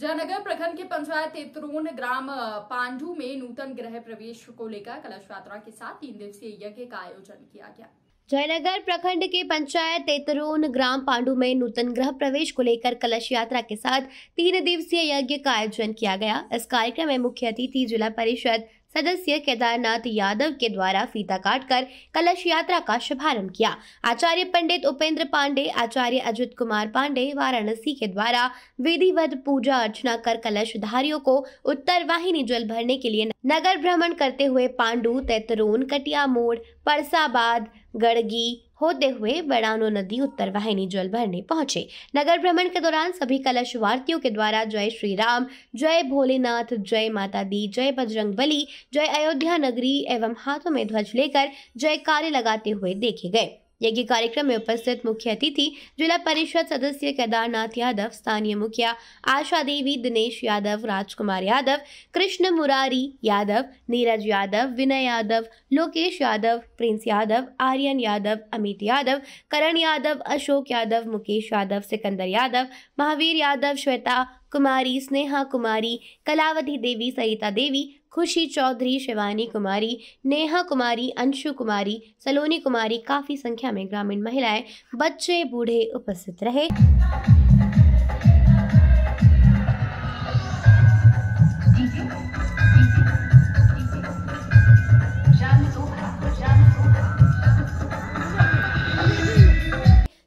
जयनगर प्रखंड के पंचायत तेतरून ग्राम पांडू में नूतन ग्रह प्रवेश को लेकर कलश यात्रा के साथ तीन दिवसीय यज्ञ का आयोजन किया गया जयनगर प्रखंड के पंचायत तेतरून ग्राम पांडु में नूतन ग्रह प्रवेश को लेकर कलश यात्रा के साथ तीन दिवसीय यज्ञ का आयोजन किया गया इस कार्यक्रम में मुख्य अतिथि जिला परिषद सदस्य केदारनाथ यादव के द्वारा फीता काटकर कलश यात्रा का शुभारंभ किया आचार्य पंडित उपेंद्र पांडे आचार्य अजित कुमार पांडे वाराणसी के द्वारा विधिवत पूजा अर्चना कर कलशधारियों को उत्तर वाहिनी जल भरने के लिए नगर भ्रमण करते हुए पांडु तैतरून कटिया मोड़ परसाबाद गड़गी होते हुए बड़ानो नदी उत्तर वाहिनी जल भरने पहुंचे नगर भ्रमण के दौरान सभी कलश वार्तियों के द्वारा जय श्री राम जय भोलेनाथ जय माता दी जय बजरंग बली जय अयोध्या नगरी एवं हाथों में ध्वज लेकर जय कार्य लगाते हुए देखे गए यज्ञ कार्यक्रम में उपस्थित मुख्य अतिथि जिला परिषद सदस्य केदारनाथ यादव स्थानीय मुखिया आशा देवी दिनेश यादव राजकुमार यादव कृष्ण मुरारी यादव नीरज यादव विनय यादव लोकेश यादव प्रिंस यादव आर्यन यादव अमित यादव करण यादव अशोक यादव मुकेश यादव सिकंदर यादव महावीर यादव श्वेता कुमारी स्नेहा कुमारी कलावती देवी सरिता देवी खुशी चौधरी शिवानी कुमारी नेहा कुमारी अंशु कुमारी सलोनी कुमारी काफ़ी संख्या में ग्रामीण महिलाएं बच्चे बूढ़े उपस्थित रहे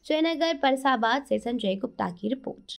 जयनगर परसाबाद से संजय गुप्ता की रिपोर्ट